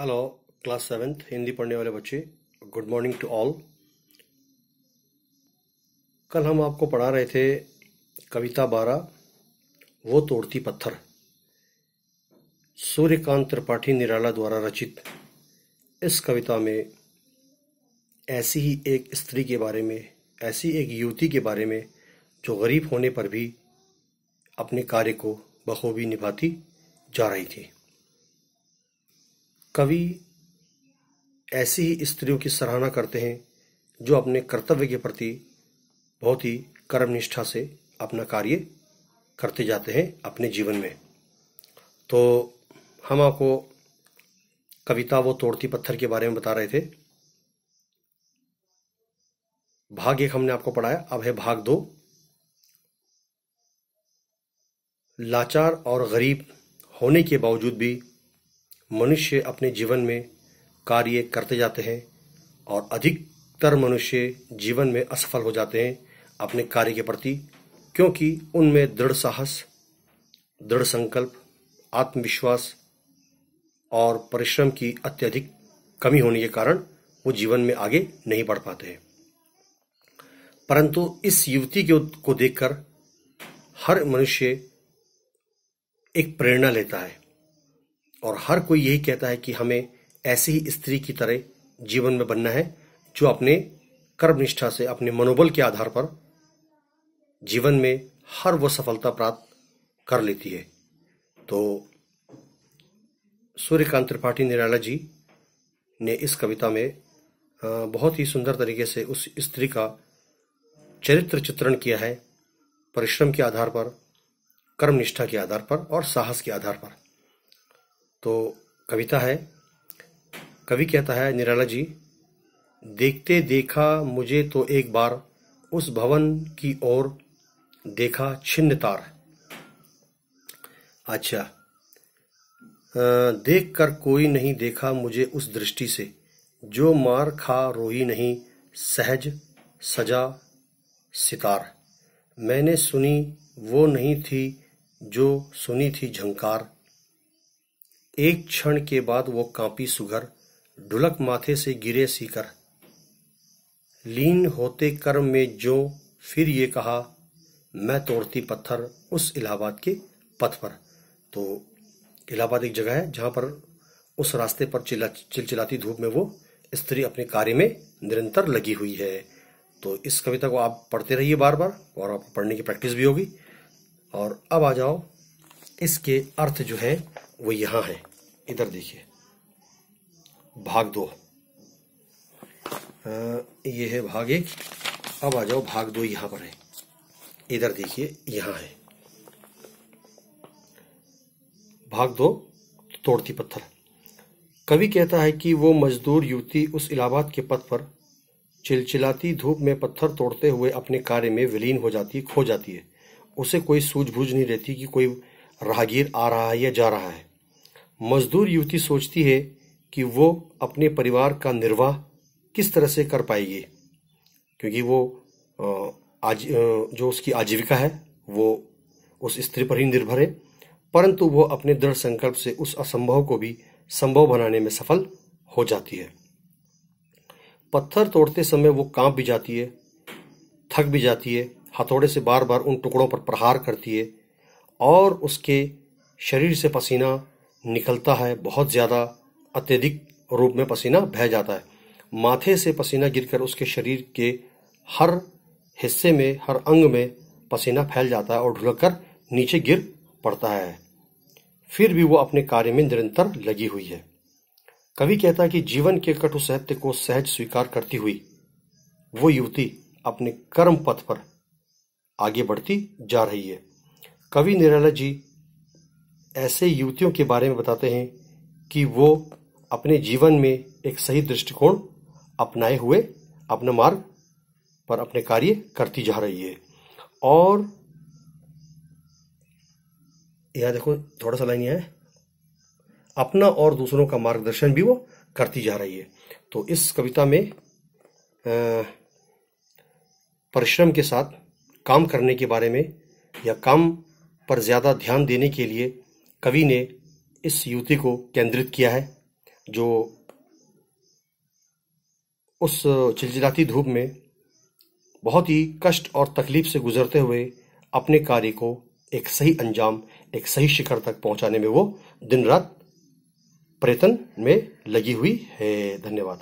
hello class seventh Hindi पढ़ने वाले बच्चे गुड मॉर्निंग टू ऑल कल हम आपको पढ़ा रहे थे कविता बारह वो तोड़ती पत्थर सूर्यकांत त्रिपाठी निराला द्वारा रचित इस कविता में ऐसी ही एक स्त्री के बारे में ऐसी एक युवती के बारे में जो गरीब होने पर भी अपने कार्य को बखूबी निभाती जा रही थी कवि ऐसी ही स्त्रियों की सराहना करते हैं जो अपने कर्तव्य के प्रति बहुत ही कर्मनिष्ठा से अपना कार्य करते जाते हैं अपने जीवन में तो हम आपको कविता वो तोड़ती पत्थर के बारे में बता रहे थे भाग एक हमने आपको पढ़ाया अब है भाग दो लाचार और गरीब होने के बावजूद भी मनुष्य अपने जीवन में कार्य करते जाते हैं और अधिकतर मनुष्य जीवन में असफल हो जाते हैं अपने कार्य के प्रति क्योंकि उनमें दृढ़ साहस दृढ़ संकल्प आत्मविश्वास और परिश्रम की अत्यधिक कमी होने के कारण वो जीवन में आगे नहीं बढ़ पाते हैं परंतु इस युवती के को देखकर हर मनुष्य एक प्रेरणा लेता है और हर कोई यही कहता है कि हमें ऐसी ही स्त्री की तरह जीवन में बनना है जो अपने कर्मनिष्ठा से अपने मनोबल के आधार पर जीवन में हर वो सफलता प्राप्त कर लेती है तो सूर्यकांत त्रिपाठी निराला जी ने इस कविता में बहुत ही सुंदर तरीके से उस स्त्री का चरित्र चित्रण किया है परिश्रम के आधार पर कर्मनिष्ठा के आधार पर और साहस के आधार पर तो कविता है कवि कहता है निराला जी देखते देखा मुझे तो एक बार उस भवन की ओर देखा छिन्न तार अच्छा देख कर कोई नहीं देखा मुझे उस दृष्टि से जो मार खा रोही नहीं सहज सजा सितार मैंने सुनी वो नहीं थी जो सुनी थी झंकार एक क्षण के बाद वो कांपी सुघर ढुलक माथे से गिरे सीकर लीन होते कर्म में जो फिर ये कहा मैं तोड़ती पत्थर उस इलाहाबाद के पथ पर तो इलाहाबाद एक जगह है जहां पर उस रास्ते पर चिल्ला चिलचिलाती धूप में वो स्त्री अपने कार्य में निरंतर लगी हुई है तो इस कविता को आप पढ़ते रहिए बार बार और आप पढ़ने की प्रैक्टिस भी होगी और अब आ जाओ इसके अर्थ जो है वो यहां है इधर देखिए भाग दो आ, ये है भाग एक अब आ जाओ भाग दो यहां पर है इधर देखिए यहां है भाग दो तोड़ती पत्थर कवि कहता है कि वो मजदूर युवती उस इलाहाबाद के पथ पर चिलचिलाती धूप में पत्थर तोड़ते हुए अपने कार्य में विलीन हो जाती खो जाती है उसे कोई सूझबूझ नहीं रहती कि कोई राहगीर आ रहा है या जा रहा है मजदूर युवती सोचती है कि वो अपने परिवार का निर्वाह किस तरह से कर पाएगी क्योंकि वो आज जो उसकी आजीविका है वो उस स्त्री पर ही निर्भर है परंतु वो अपने दृढ़ संकल्प से उस असंभव को भी संभव बनाने में सफल हो जाती है पत्थर तोड़ते समय वो कांप भी जाती है थक भी जाती है हथौड़े से बार बार उन टुकड़ों पर प्रहार करती है और उसके शरीर से पसीना निकलता है बहुत ज़्यादा अत्यधिक रूप में पसीना बह जाता है माथे से पसीना गिरकर उसके शरीर के हर हिस्से में हर अंग में पसीना फैल जाता है और ढुलक कर नीचे गिर पड़ता है फिर भी वो अपने कार्य में निरंतर लगी हुई है कवि कहता है कि जीवन के कटु साहित्य को सहज स्वीकार करती हुई वो युवती अपने कर्म पथ पर आगे बढ़ती जा रही है कवि निराला जी ऐसे युवतियों के बारे में बताते हैं कि वो अपने जीवन में एक सही दृष्टिकोण अपनाए हुए अपने मार्ग पर अपने कार्य करती जा रही है और यहाँ देखो थोड़ा सा लाइन है अपना और दूसरों का मार्गदर्शन भी वो करती जा रही है तो इस कविता में परिश्रम के साथ काम करने के बारे में या काम पर ज़्यादा ध्यान देने के लिए कवि ने इस युवती को केंद्रित किया है जो उस चिलचिलाती धूप में बहुत ही कष्ट और तकलीफ से गुजरते हुए अपने कार्य को एक सही अंजाम एक सही शिखर तक पहुंचाने में वो दिन रात प्रयत्न में लगी हुई है धन्यवाद